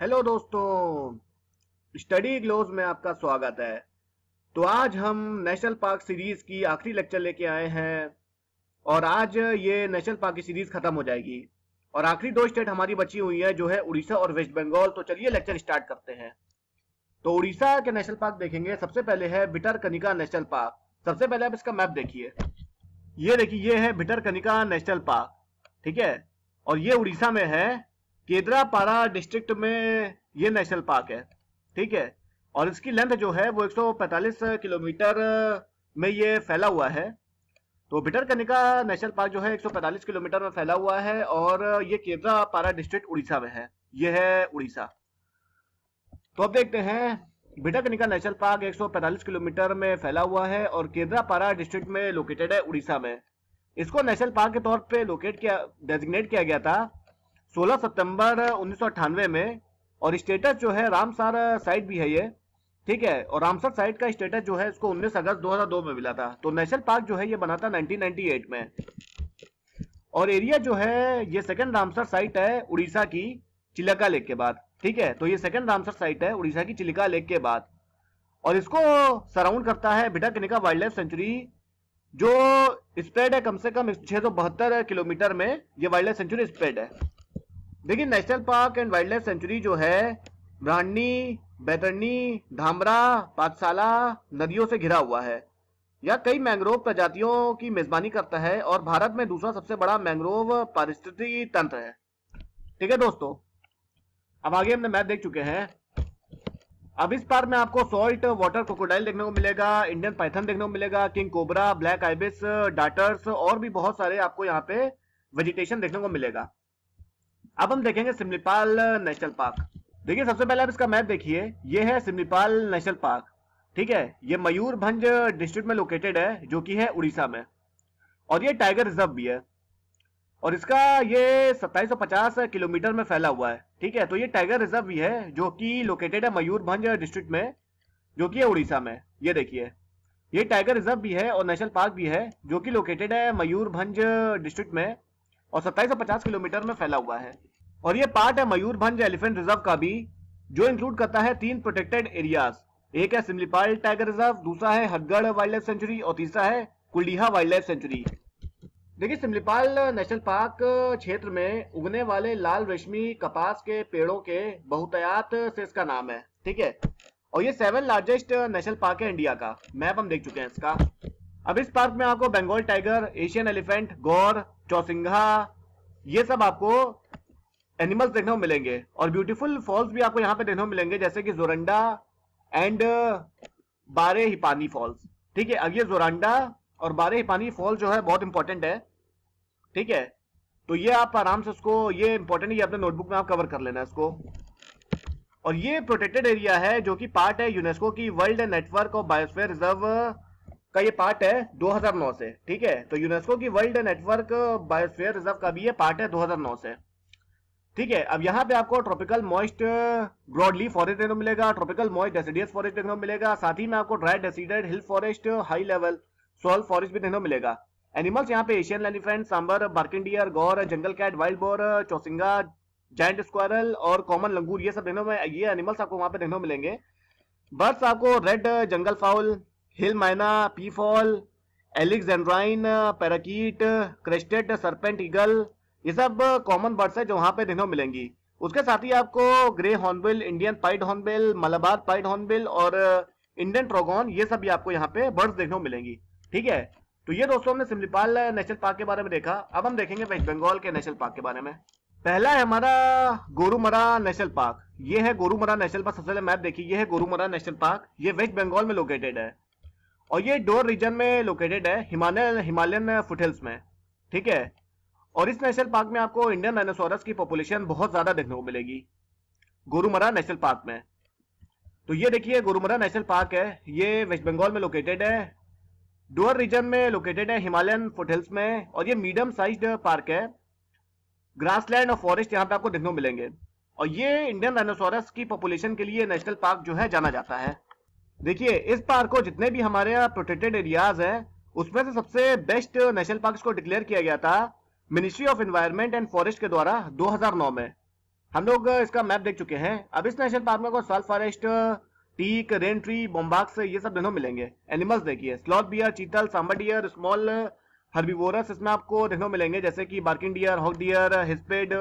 hello दोस्तों study glows में आपका स्वागत है तो आज हम नेशनल पार्क सीरीज की आखिरी लेक्चर लेके आए हैं और आज ये नेशनल पार्क की सीरीज खत्म हो जाएगी और आखिरी दो स्टेट हमारी बची हुई है जो है उड़ीसा और वेस्ट बंगाल तो चलिए लेक्चर स्टार्ट करते हैं तो उड़ीसा के नेशनल पार्क देखेंगे सबसे पहले है बिटर कनिका नेशनल पार्क सबसे पहले आप इसका मैप देखिए ये देखिए ये है बिटर कनिका नेशनल पार्क ठीक है और ये उड़ीसा में है केदरापारा डिस्ट्रिक्ट में ये नेशनल पार्क है ठीक है और इसकी लेंथ जो है वो 145 किलोमीटर में ये फैला हुआ है तो बिटरकनिका नेशनल पार्क जो है 145 किलोमीटर में फैला हुआ है और ये केदरापारा डिस्ट्रिक्ट उड़ीसा में है ये है उड़ीसा तो अब देखते हैं बिटरकनिका नेशनल पार्क 145 किलोमीटर में फैला हुआ है और केदरापारा डिस्ट्रिक्ट में लोकेटेड है उड़ीसा में इसको नेशनल पार्क के तौर पे लोकेट किया डेजिग्नेट किया गया था 16 सितंबर 1998 में और स्टेटस जो है रामसार साइट भी है ये ठीक है और रामसर साइट का स्टेटस जो है इसको 19 अगस्त 2002 में मिला था तो नेशनल पार्क जो है ये बना था 1998 में और एरिया जो है ये सेकंड रामसर साइट है उड़ीसा की चिलका लेक के बाद ठीक है तो ये सेकंड रामसर साइट है उड़ीसा की चिलिका लेक के बाद और इसको सराउंड करता है किनिका वाइल्ड लाइफ सेंचुरी जो स्प्रेड है कम से कम छह किलोमीटर में ये वाइल्ड लाइफ सेंचुरी स्प्रेड है देखिए national park and wildlife sanctuary जो है ब्राह्मणी बैतरणी धामरा पाठशाला नदियों से घिरा हुआ है यह कई मैंग्रोव प्रजातियों की मेजबानी करता है और भारत में दूसरा सबसे बड़ा मैंग्रोव पारिस्थिति तंत्र है ठीक है दोस्तों अब आगे हमने मैप देख चुके हैं अब इस पार्क में आपको सॉल्ट वाटर कोकोडाइल देखने को मिलेगा इंडियन पाइथन देखने को मिलेगा king cobra black ibis darters और भी बहुत सारे आपको यहाँ पे वेजिटेशन देखने को मिलेगा अब हम देखेंगे सिमलीपाल नेशनल पार्क देखिए सबसे पहले आप इसका मैप देखिए ये है सिमलीपाल नेशनल पार्क ठीक है ये मयूरभंज डिस्ट्रिक्ट में लोकेटेड है जो कि है उड़ीसा में और ये टाइगर रिजर्व भी है और इसका ये 2750 किलोमीटर में फैला हुआ है ठीक है तो ये टाइगर रिजर्व भी है जो कि लोकेटेड है मयूरभंज डिस्ट्रिक्ट में जो कि है उड़ीसा में ये देखिए ये टाइगर रिजर्व भी है और नेशनल पार्क भी है जो कि लोकेटेड है मयूरभंज डिस्ट्रिक्ट में और 2750 किलोमीटर में फैला हुआ है और ये पार्ट है मयूरभंज एलिफेंट रिजर्व का भी जो इंक्लूड करता है तीन प्रोटेक्टेड एरियाज एक है सिमलीपाल टाइगर रिजर्व दूसरा है हदगढ़ वाइल्ड लाइफ सेंचुरी और तीसरा है कुलडीहा वाइल्ड लाइफ सेंचुरी देखिए सिमलीपाल नेशनल पार्क क्षेत्र में उगने वाले लाल रेशमी कपास के पेड़ों के बहुतयात से इसका नाम है ठीक है और ये सेवन लार्जेस्ट नेशनल पार्क है इंडिया का मैप हम देख चुके हैं इसका अब इस पार्क में आपको Bengal tiger Asian elephant gaur chousingha ये सब आपको एनिमल्स देखने को मिलेंगे और ब्यूटीफुल फॉल्स भी आपको यहाँ पे देखने को मिलेंगे जैसे कि जोरंडा एंड uh, बारे हिपानी फॉल्स ठीक है अब ये जोरंडा और बारे हिपानी फॉल्स जो है बहुत इंपॉर्टेंट है ठीक है तो ये आप आराम से उसको ये इंपॉर्टेंट ये अपने नोटबुक में आप कवर कर लेना इसको और ये प्रोटेक्टेड एरिया है जो कि पार्ट है यूनेस्को की world network of biosphere reserve का ये पार्ट है 2009 से ठीक है तो यूनेस्को की वर्ल्ड नेटवर्क बायोस्फीयर रिजर्व का भी ये पार्ट है 2009 से ठीक है अब यहाँ पे आपको ट्रॉपिकल मॉइस्ट ब्रॉडली फॉरेस्ट देखने को मिलेगा ट्रॉपिकल मॉइस्ट डेसिडियस फॉरेस्ट देखने को मिलेगा साथ ही में आपको dry deciduous hill forest high level sal forest भी देखने को मिलेगा एनिमल्स यहाँ पे Asian elephant sambar barking deer gaur jungle cat wild boar chousingha giant squirrel और कॉमन लंगूर ये सब देखने में ये एनिमल्स आपको वहां पे देखने को मिलेंगे बर्ड्स आपको रेड जंगल fowl hill myna peafowl Alexandrine parakeet crested serpent eagle ये सब कॉमन बर्ड्स है जो वहां पे देखने को मिलेंगी उसके साथ ही आपको grey hornbill Indian pied hornbill Malabar pied hornbill और इंडियन ट्रोगोन ये सब भी आपको यहाँ पे बर्ड्स देखने को मिलेंगी ठीक है तो ये दोस्तों हमने सिमलीपाल नेशनल पार्क के बारे में देखा अब हम देखेंगे वेस्ट बंगाल के नेशनल पार्क के बारे में पहला है हमारा गोरुमरा नेशनल पार्क ये है गोरुमरा नेशनल पार्क सबसे पहले मैप देखिए ये है गोरुमरा नेशनल पार्क ये वेस्ट बंगाल में लोकेटेड है और ये डोर रीजन में लोकेटेड है हिमालय हिमालयन फुटहिल्स में ठीक है और इस नेशनल पार्क में आपको इंडियन डायनासोरस की पॉपुलेशन बहुत ज्यादा देखने को मिलेगी गोरुमरा नेशनल पार्क में तो ये देखिए गोरुमरा नेशनल पार्क है ये वेस्ट बंगाल में लोकेटेड है डोअर रीजन में लोकेटेड है हिमालयन फुटहिल्स में और ये मीडियम साइज पार्क है ग्रासलैंड और फॉरेस्ट यहाँ पे आपको देखने को मिलेंगे और ये इंडियन डायनासोरस की पॉपुलेशन के लिए नेशनल पार्क जो है जाना जाता है देखिए इस पार्क को जितने भी हमारे यहाँ प्रोटेक्टेड एरियाज हैं उसमें से सबसे बेस्ट नेशनल पार्क को डिक्लेयर किया गया था ministry of environment and forest के द्वारा 2009 में हम लोग इसका मैप देख चुके हैं अब इस नेशनल पार्क में sal forest teak rain tree bombax ये सब दिनों मिलेंगे एनिमल्स देखिए स्लॉथ बियर चीतल सांबर डियर स्मॉल हर्बीवोरस इसमें आपको देखने मिलेंगे जैसे कि barking deer hog deer hispid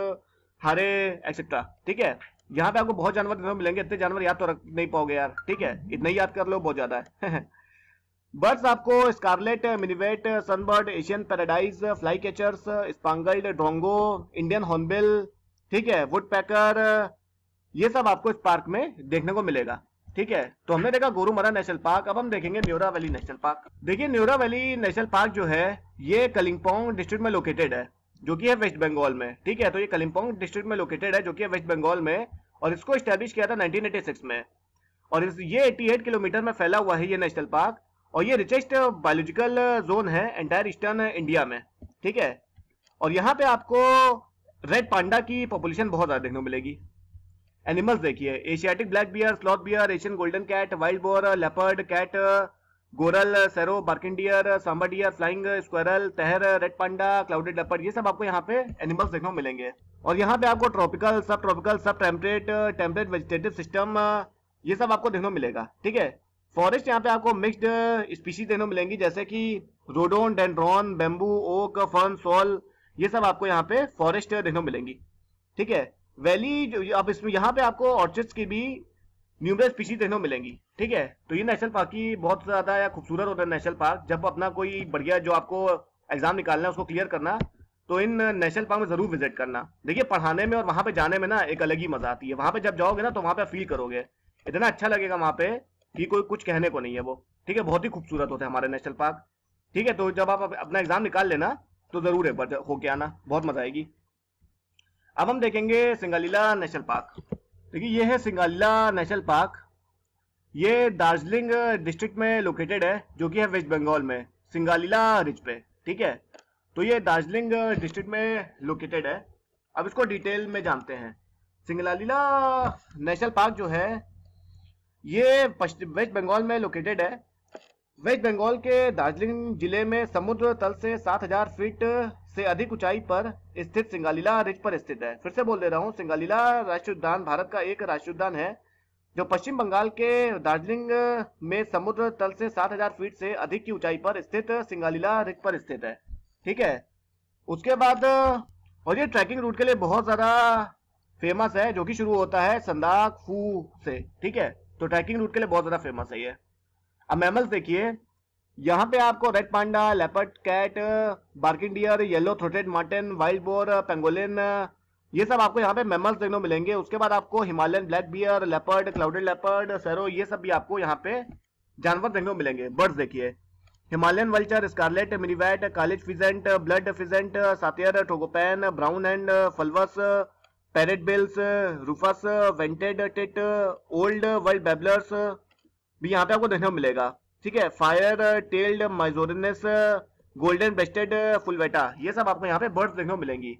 hare etcetera ठीक है यहाँ पे आपको बहुत जानवर देखने मिलेंगे इतने जानवर याद तो रख नहीं पाओगे यार ठीक है इतना ही याद कर लो बहुत ज्यादा है बर्ड्स आपको scarlet minivet sunbird Asian paradise flycatchers spangled drongo Indian hornbill ठीक है वुड पैकर ये सब आपको इस पार्क में देखने को मिलेगा ठीक है तो हमने देखा गोरुमरा नेशनल पार्क अब हम देखेंगे न्यूरा वैली नेशनल पार्क देखिए न्यूरा वैली नेशनल पार्क जो है ये कलिंगपोंग डिस्ट्रिक्ट में लोकेटेड है जो कि है वेस्ट बंगाल में ठीक है तो ये कलिम्पोंग डिस्ट्रिक्ट में लोकेटेड है जो कि है वेस्ट बंगाल में और इसको स्टैब्लिश किया था 1986 में और इस ये 88 किलोमीटर में फैला हुआ है ये नेशनल पार्क और ये रिचेस्ट बायोलॉजिकल जोन है एंटायर ईस्टर्न इंडिया में ठीक है और यहाँ पे आपको रेड पांडा की पॉपुलेशन बहुत ज्यादा देखने को मिलेगी एनिमल्स देखिए Asiatic black bear sloth bear Asian golden cat wild boar leopard cat goral serow barking deer deer sambar flying squirrel tahr red panda clouded leopard ये सब आपको यहाँ पे एनिमल्स देखने को मिलेंगे और यहाँ पे आपको ट्रॉपिकल सब ट्रॉपिकल सब टेम्परेट टेम्परेट वेजिटेटिव सिस्टम ये सब आपको देखने को मिलेगा ठीक है फॉरेस्ट यहाँ पे आपको मिक्स्ड स्पीशीज देखने को मिलेंगी जैसे कि rhododendron bamboo oak fern sal ये सब आपको यहाँ पे फॉरेस्ट देखने को मिलेंगी ठीक है वैली अब इसमें यहाँ पे आपको ऑर्चिड्स की भी न्यूमरस स्पीशीज देखने को मिलेंगी ठीक है तो ये नेशनल पार्क की बहुत ज्यादा या खूबसूरत होता है नेशनल पार्क जब अपना कोई बढ़िया जो आपको एग्जाम निकालना है उसको क्लियर करना तो इन नेशनल पार्क में जरूर विजिट करना देखिए पढ़ाने में और वहां पे जाने में ना एक अलग ही मजा आती है वहां पे जब जाओगे ना तो वहां पे फील करोगे इतना अच्छा लगेगा वहां पे कि कोई कुछ कहने को नहीं है वो ठीक है बहुत ही खूबसूरत होता है हमारे नेशनल पार्क ठीक है तो जब आप अपना एग्जाम निकाल लेना तो जरूर है होके आना बहुत मजा आएगी अब हम देखेंगे सिंगालीला नेशनल पार्क देखिए ये है सिंगाला नेशनल पार्क ये दार्जिलिंग डिस्ट्रिक्ट में लोकेटेड है जो कि है वेस्ट बंगाल में सिंगालीला रिज पे ठीक है तो ये दार्जिलिंग डिस्ट्रिक्ट में लोकेटेड है अब इसको डिटेल में जानते हैं सिंगलालीला नेशनल पार्क जो है ये वेस्ट बंगाल में लोकेटेड है वेस्ट बंगाल के दार्जिलिंग जिले में समुद्र तल से 7000 फीट से अधिक ऊंचाई पर स्थित सिंगालीला रिज पर स्थित है फिर से बोल दे रहा हूँ सिंगालीला राष्ट्रीय उद्यान भारत का एक राष्ट्रीय उद्यान है जो पश्चिम बंगाल के दार्जिलिंग में समुद्र तल से 7000 फीट से अधिक की ऊंचाई पर स्थित सिंगालीला रिज पर स्थित है ठीक है उसके बाद और ये ट्रैकिंग रूट के लिए बहुत ज्यादा फेमस है जो कि शुरू होता है संदाक फू से ठीक है तो ट्रैकिंग रूट के लिए बहुत ज्यादा फेमस है ये अब मैमल्स देखिए यहाँ पे आपको red panda leopard cat barking deer yellow throated marten wild boar pangolin ये सब आपको यहाँ पे मेमल्स देखने मिलेंगे उसके बाद आपको Himalayan black bear leopard clouded leopard serow ये सब भी आपको यहाँ पे जानवर देखने को मिलेंगे बर्ड्स देखिए Himalayan vulture scarlet minivet kalij pheasant blood pheasant satyr tragopan brown and fulvous parrot bills rufous vented tit old world babblers भी यहाँ पे आपको देखने को मिलेगा ठीक है fire tailed myzornis golden breasted fulvetta ये सब आपको यहाँ पे बर्ड्स देखने को मिलेंगी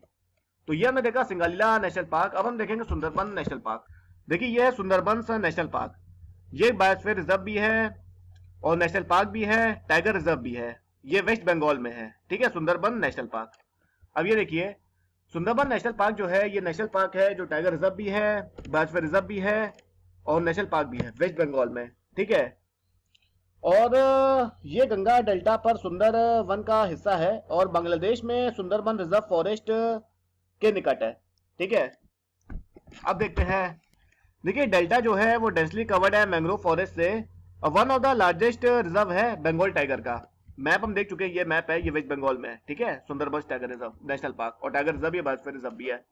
तो ये हमने देखा सिंगालीला नेशनल पार्क अब हम देखेंगे सुंदरबन नेशनल पार्क देखिए ये है सुंदरबन नेशनल पार्क ये बायोस्फेयर रिजर्व भी है और नेशनल पार्क भी है टाइगर रिजर्व भी है ये वेस्ट बंगाल में है ठीक है सुंदरबन नेशनल पार्क अब ये देखिए सुंदरबन नेशनल पार्क जो है ये नेशनल पार्क है जो टाइगर रिजर्व भी है बायोस्फेयर रिजर्व भी है और नेशनल पार्क भी है वेस्ट बंगाल में ठीक है और ये गंगा डेल्टा पर सुंदर वन का हिस्सा है और बांग्लादेश में सुंदरबन रिजर्व फॉरेस्ट के निकट है ठीक है अब देखते हैं देखिए डेल्टा जो है वो डेंसली कवर्ड है मैंग्रोव फॉरेस्ट से one of the largest reserve है बंगाल टाइगर का मैप हम देख चुके हैं ये मैप है ये वेस्ट बंगाल में ठीक है Sundarban tiger reserve national park और टाइगर रिजर्व ये बायोस्फीयर रिजर्व भी है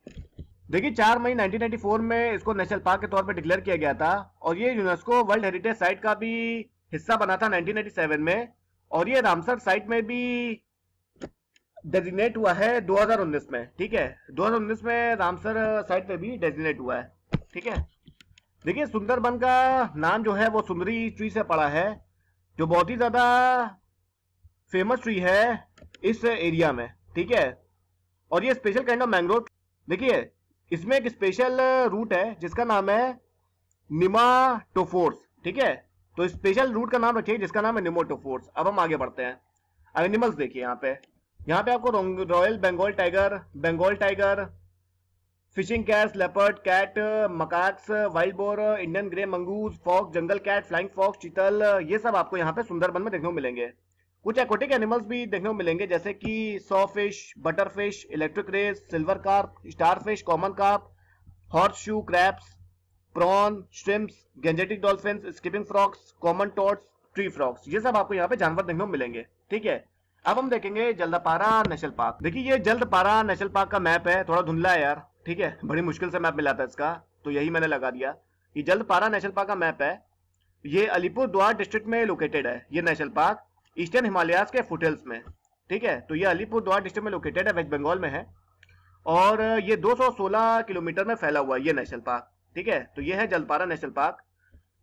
देखिए चार मई 1994 में इसको नेशनल पार्क के तौर पर डिक्लेयर किया गया था और ये यूनेस्को वर्ल्ड हेरिटेज साइट का भी हिस्सा बना था 1997 में और ये रामसर साइट में भी डेजिग्नेट हुआ है 2019 में ठीक है 2019 में रामसर साइट में भी डेजिग्नेट हुआ है ठीक है देखिए सुंदरबन का नाम जो है वो सुंदरी ट्री से पड़ा है जो बहुत ही ज्यादा फेमस ट्री है इस एरिया में ठीक है और ये स्पेशल काइंड ऑफ मैंग्रोव देखिए इसमें एक स्पेशल रूट uh, है जिसका नाम है निमाटोफोर्स ठीक है तो स्पेशल रूट का नाम रखिए जिसका नाम है निमोटोफोर्स अब हम आगे बढ़ते हैं एनिमल्स देखिए यहाँ पे यहाँ पे आपको royal Bengal tiger Bengal tiger fishing cat leopard cat macaques wild boar Indian grey mongoose fox jungle cat flying fox chital ये सब आपको यहाँ पे सुंदरबन में देखने को मिलेंगे कुछ एक्वेटिक एनिमल्स भी देखने को मिलेंगे जैसे कि sawfish butterfish electric rays silver carp starfish common carp horseshoe crabs prawn shrimps Gangetic dolphin skipping frogs common toads tree frogs ये सब आपको यहाँ पे जानवर देखने को मिलेंगे ठीक है अब हम देखेंगे जल्दपारा नेशनल पार्क देखिए ये जल्दपारा नेशनल पार्क का मैप है थोड़ा धुंधला है यार ठीक है बड़ी मुश्किल से मैप मिला था इसका तो यही मैंने लगा दिया ये जल्दपारा नेशनल पार्क का मैप है ये अलीपुर द्वार डिस्ट्रिक्ट में लोकेटेड है ये नेशनल पार्क ईस्टर्न हिमालयाज के फुटेल्स में ठीक है तो ये द्वार डिस्ट्रिक्ट में लोकेटेड है वेस्ट बंगाल में है और ये 216 किलोमीटर में फैला हुआ है ये नेशनल पार्क ठीक है तो ये है जलपारा नेशनल पार्क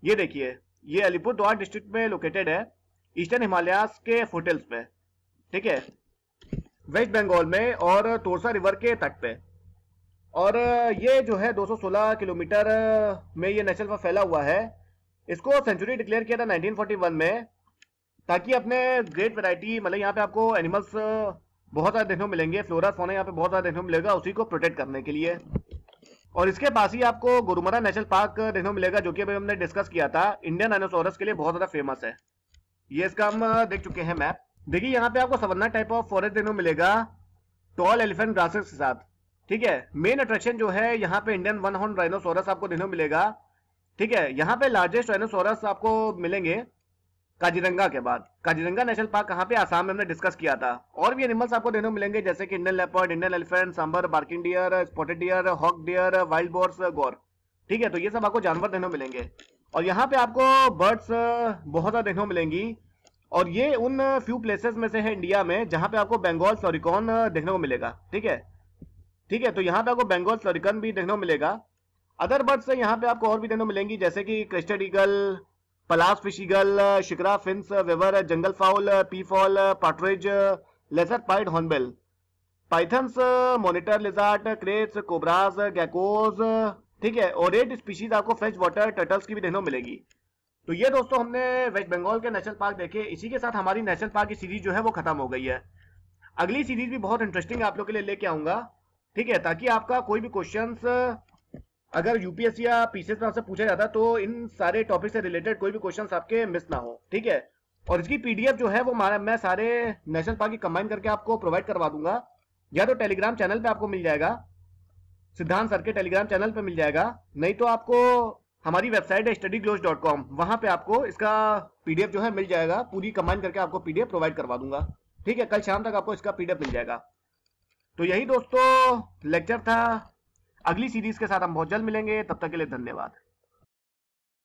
ये देखिए ये द्वार डिस्ट्रिक्ट में लोकेटेड है ईस्टर्न हिमालयाज के फुटेल्स में ठीक है वेस्ट बंगाल में और तोरसा रिवर के तट पे और ये जो है 216 किलोमीटर में ये नेशनल पार्क फैला हुआ है इसको सेंचुरी डिक्लेयर किया था 1941 में ताकि अपने ग्रेट वैरायटी मतलब यहाँ पे आपको एनिमल्स uh, बहुत सारे देखने को मिलेंगे फ्लोरा फोना यहाँ पे बहुत सारे देखने को मिलेगा उसी को प्रोटेक्ट करने के लिए और इसके पास ही आपको गुरुमरा नेशनल पार्क देखने को मिलेगा जो कि अभी हमने डिस्कस किया था इंडियन एनोसोरस के लिए बहुत ज्यादा फेमस है ये इसका हम uh, देख चुके हैं मैप देखिए यहाँ पे आपको सवन्ना टाइप ऑफ फॉरेस्ट देखने को मिलेगा टॉल एलिफेंट ग्रासेस के साथ ठीक है मेन अट्रैक्शन जो है यहाँ पे इंडियन वन हॉर्न राइनोसोरस आपको देखने को मिलेगा ठीक है यहाँ पे लार्जेस्ट राइनोसोरस आपको मिलेंगे काजीरंगा के बाद काजीरंगा नेशनल पार्क कहाँ पे आसाम में हमने डिस्कस किया था और भी एनिमल्स आपको देखने मिलेंगे जैसे कि Indian leopard Indian elephant sambar barking deer spotted deer hog deer wild boars gaur ठीक है तो ये सब आपको जानवर देखने को मिलेंगे और यहाँ पे आपको बर्ड्स बहुत ज्यादा देखने को मिलेंगी और ये उन फ्यू प्लेसेस में से है इंडिया में जहाँ पे आपको बंगाल सोरिकॉन देखने को मिलेगा ठीक है ठीक है तो यहाँ पे आपको बंगाल सोरिकॉन भी देखने को मिलेगा अदर बर्ड्स यहाँ पे आपको और भी देखने को मिलेंगी जैसे कि crested eagle Pallas fish eagle shikra Finn's weaver jungle fowl peafowl partridge lesser pied hornbill pythons monitor lizard kraits cobras geckos ठीक है और एट स्पीशीज आपको फ्रेश वाटर टर्टल्स की भी देखने मिलेगी तो ये दोस्तों हमने वेस्ट बंगाल के नेशनल पार्क देखे इसी के साथ हमारी नेशनल पार्क की सीरीज जो है वो खत्म हो गई है अगली सीरीज भी बहुत इंटरेस्टिंग आप लोग के लिए लेके आऊंगा ठीक है ताकि आपका कोई भी क्वेश्चंस अगर यूपीएससी या पीसीएस में आपसे पूछा जाता तो इन सारे टॉपिक से रिलेटेड कोई भी क्वेश्चन आपके मिस ना हो ठीक है और इसकी पीडीएफ जो है वो मैं सारे नेशनल पार्क की कंबाइन करके आपको प्रोवाइड करवा दूंगा या तो टेलीग्राम चैनल पे आपको मिल जाएगा सिद्धांत सर के टेलीग्राम चैनल पे मिल जाएगा नहीं तो आपको हमारी वेबसाइट है स्टडी ग्लोज डॉट कॉम वहां पर आपको इसका पीडीएफ जो है मिल जाएगा पूरी कंबाइन करके आपको पीडीएफ प्रोवाइड करवा दूंगा ठीक है कल शाम तक आपको इसका पीडीएफ मिल जाएगा तो यही दोस्तों लेक्चर था अगली सीरीज के साथ हम बहुत जल्द मिलेंगे तब तक के लिए धन्यवाद